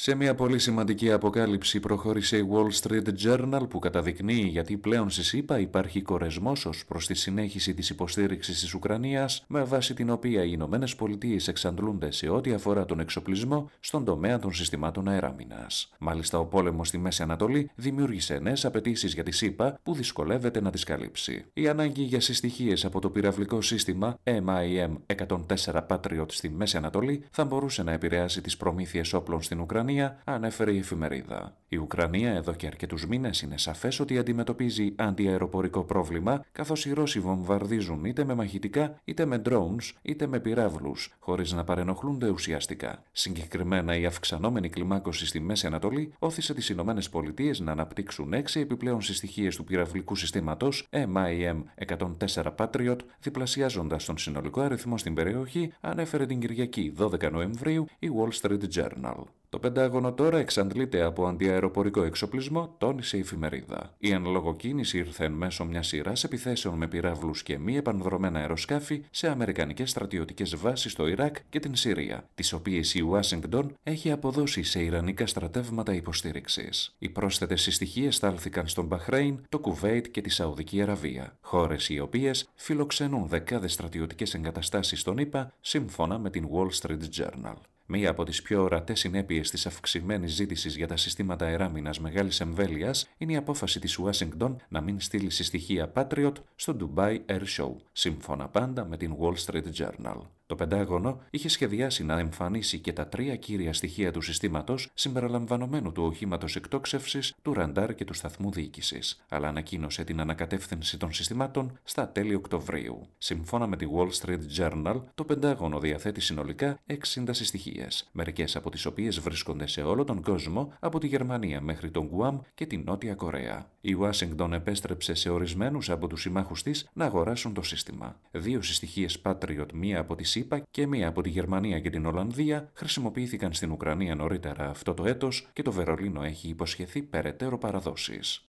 Σε μια πολύ σημαντική αποκάλυψη προχώρησε η Wall Street Journal που καταδεικνύει γιατί πλέον στη ΣΥΠΑ υπάρχει κορεσμός ως προς τη συνέχιση της υποστήριξης της Ουκρανίας με βάση την οποία οι Ηνωμένες Πολιτείες εξαντλούνται σε ό,τι αφορά τον εξοπλισμό στον τομέα των συστημάτων αεράμινας. Μάλιστα ο Πόλεμος στη Μέση Ανατολή δημιούργησε νέες απαιτήσεις για τη ΣΥΠΑ που δυσκολεύεται να τις καλύψει. Η ανάγκη για συστοιχίες από το πυραυλικό σύστημα MIM 104 Patriot στη Μέση Ανατολή θα μπορούσε να επηρεάσει τις προμήθειες όπλων στην Ουκρανία Ουκρανία, ανέφερε η εφημερίδα. Η Ουκρανία εδώ και αρκετούς μήνες είναι σαφές ότι αντιμετωπίζει αντιαεροπορικό πρόβλημα, καθώς οι Ρώσοι βομβαρδίζουν είτε με μαχητικά, είτε με drones, είτε με πυράβλους, χωρίς να παρενοχλούνται ουσιαστικά. Συγκεκριμένα, η αυξανόμενη κλιμάκωση στη Μέση Ανατολή όθησε τις Ηνωμένες Πολιτείες να αναπτύξουν έξι επιπλέον συστοιχίες του πυραυλικού συστήματος MIM-104 Patriot, διπλασιάζοντας τον συνολικό αριθμό στην περιοχή, ανέφερε την Κυριακή 12 Νοεμβρίου η Wall Street Journal. Το Πεντάγωνο τώρα εξαντλείται από αντιαεροπορικό εξοπλισμό, τόνισε η εφημερίδα. Η εν λόγω κίνηση ήρθε εν μέσω μιας σειράς επιθέσεων με πυράβλους και μη επανδρομένα αεροσκάφη σε αμερικανικές στρατιωτικές βάσεις στο Ιράκ και την Συρία, τις οποίες η Ουάσιγκτον έχει αποδώσει σε ιρανικά στρατεύματα υποστήριξης. Οι πρόσθετες συστοιχίες στάλθηκαν στον Μπαχρέιν, το Κουβέιτ και τη Σαουδική Αραβία, χώρες οι οποίες φιλοξενούν δεκάδες στρατιωτικές εγκαταστάσεις στον ΗΠΑ, σύμφωνα με την Wall Street Journal. Μία από τις πιο ορατές συνέπειες της αυξημένης ζήτησης για τα συστήματα εράμινας μεγάλης εμβέλειας είναι η απόφαση της Ουάσιγκτον να μην στείλει συστοιχεία Patriot στο Dubai Air Show, σύμφωνα πάντα με την Wall Street Journal. Το Πεντάγωνο είχε σχεδιάσει να εμφανίσει και τα τρία κύρια στοιχεία του συστήματος συμπεριλαμβανομένου του οχήματος εκτόξευσης, του ραντάρ και του σταθμού διοίκησης, αλλά ανακοίνωσε την ανακατεύθυνση των συστημάτων στα τέλη Οκτωβρίου. Σύμφωνα με τη Wall Street Journal, το Πεντάγωνο διαθέτει συνολικά 60 συστοιχίες, μερικές από τις οποίες βρίσκονται σε όλο τον κόσμο, από τη Γερμανία μέχρι τον Γκουάμ και την Νότια Κορέα. Η Ουάσιγκτον επέστρεψε σε ορισμένους από τους συμμάχους της να αγοράσουν το σύστημα. Δύο συστοιχίες Patriot, μία από τη ΣΥΠΑ και μία από τη Γερμανία και την Ολλανδία χρησιμοποιήθηκαν στην Ουκρανία νωρίτερα αυτό το έτος και το Βερολίνο έχει υποσχεθεί περαιτέρω παραδόσεις.